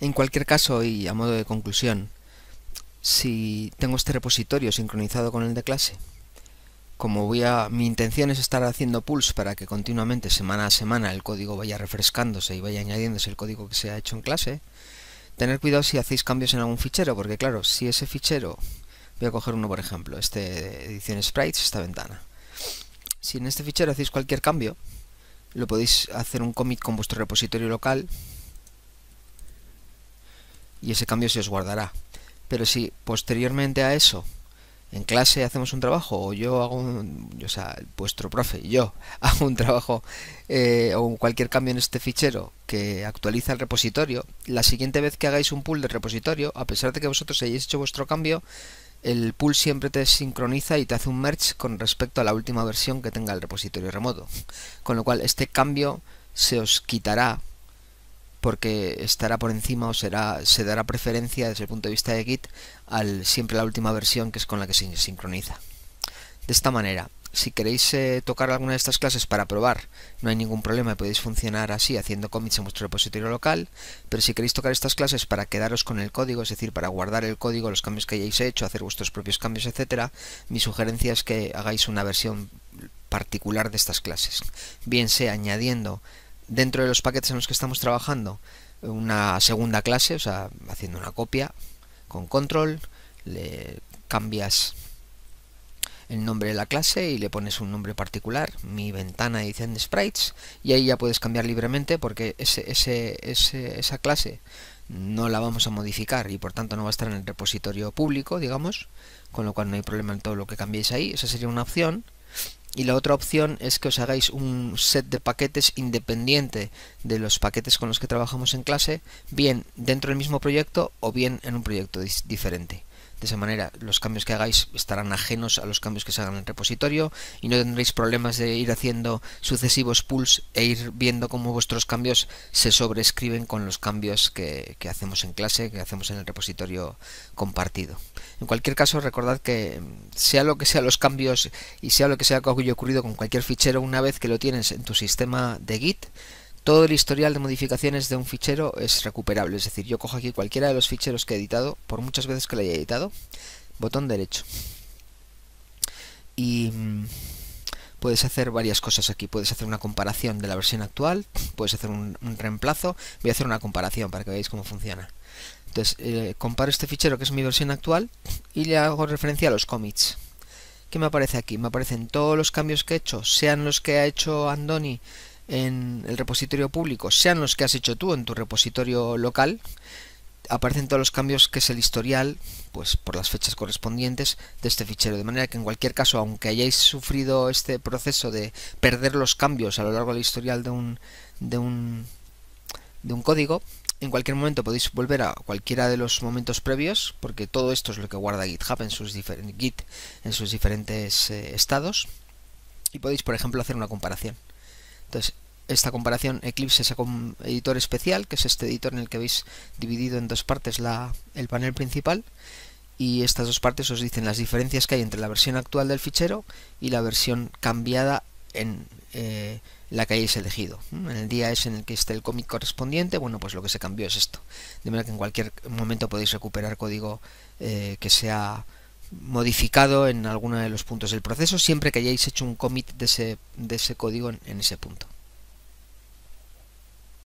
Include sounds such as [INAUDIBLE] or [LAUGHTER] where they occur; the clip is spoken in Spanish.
En cualquier caso, y a modo de conclusión, si tengo este repositorio sincronizado con el de clase, como voy a, mi intención es estar haciendo pulls para que continuamente, semana a semana, el código vaya refrescándose y vaya añadiéndose el código que se ha hecho en clase, tener cuidado si hacéis cambios en algún fichero, porque claro, si ese fichero, voy a coger uno por ejemplo, este de edición sprites, esta ventana. Si en este fichero hacéis cualquier cambio, lo podéis hacer un commit con vuestro repositorio local y ese cambio se os guardará. Pero si posteriormente a eso, en clase hacemos un trabajo, o yo hago un, o sea, vuestro profe, yo [LAUGHS] hago un trabajo eh, o cualquier cambio en este fichero que actualiza el repositorio, la siguiente vez que hagáis un pull del repositorio, a pesar de que vosotros hayáis hecho vuestro cambio, el pool siempre te sincroniza y te hace un merge con respecto a la última versión que tenga el repositorio remoto. Con lo cual este cambio se os quitará porque estará por encima o será, se dará preferencia desde el punto de vista de Git al siempre la última versión que es con la que se sincroniza. De esta manera, si queréis eh, tocar alguna de estas clases para probar, no hay ningún problema, podéis funcionar así haciendo commits en vuestro repositorio local, pero si queréis tocar estas clases para quedaros con el código, es decir, para guardar el código, los cambios que hayáis hecho, hacer vuestros propios cambios, etcétera, mi sugerencia es que hagáis una versión particular de estas clases, bien sea añadiendo dentro de los paquetes en los que estamos trabajando una segunda clase, o sea, haciendo una copia con control, le cambias el nombre de la clase y le pones un nombre particular, mi ventana edición sprites, y ahí ya puedes cambiar libremente porque ese, esa clase no la vamos a modificar y por tanto no va a estar en el repositorio público, digamos, con lo cual no hay problema en todo lo que cambiéis ahí, esa sería una opción y la otra opción es que os hagáis un set de paquetes independiente de los paquetes con los que trabajamos en clase, bien dentro del mismo proyecto o bien en un proyecto diferente. De esa manera, los cambios que hagáis estarán ajenos a los cambios que se hagan en el repositorio y no tendréis problemas de ir haciendo sucesivos pulls e ir viendo cómo vuestros cambios se sobrescriben con los cambios que, que hacemos en clase, que hacemos en el repositorio compartido. En cualquier caso, recordad que mm, sea lo que sea los cambios y sea lo que sea que haya ocurrido con cualquier fichero, una vez que lo tienes en tu sistema de Git, todo el historial de modificaciones de un fichero es recuperable. Es decir, yo cojo aquí cualquiera de los ficheros que he editado, por muchas veces que lo haya editado, botón derecho. Y mm, puedes hacer varias cosas aquí. Puedes hacer una comparación de la versión actual, puedes hacer un, reemplazo. Voy a hacer una comparación para que veáis cómo funciona. Entonces, eh, comparo este fichero que es mi versión actual y le hago referencia a los commits. ¿Qué me aparece aquí? Me aparecen todos los cambios que he hecho, sean los que ha hecho Andoni en el repositorio público, sean los que has hecho tú en tu repositorio local, aparecen todos los cambios que es el historial, pues por las fechas correspondientes de este fichero. De manera que en cualquier caso, aunque hayáis sufrido este proceso de perder los cambios a lo largo del historial de un, de un, de un código, en cualquier momento podéis volver a cualquiera de los momentos previos, porque todo esto es lo que guarda GitHub en sus, Git en sus diferentes eh, estados, y podéis, por ejemplo, hacer una comparación. Entonces, esta comparación Eclipse es un editor especial, que es este editor en el que habéis dividido en dos partes la, el panel principal, y estas dos partes os dicen las diferencias que hay entre la versión actual del fichero y la versión cambiada en eh, la que hayáis elegido. En el día es en el que esté el cómic correspondiente, bueno, pues lo que se cambió es esto. De manera que en cualquier momento podéis recuperar código eh, que sea modificado en alguno de los puntos del proceso siempre que hayáis hecho un commit de ese, de ese código en ese punto.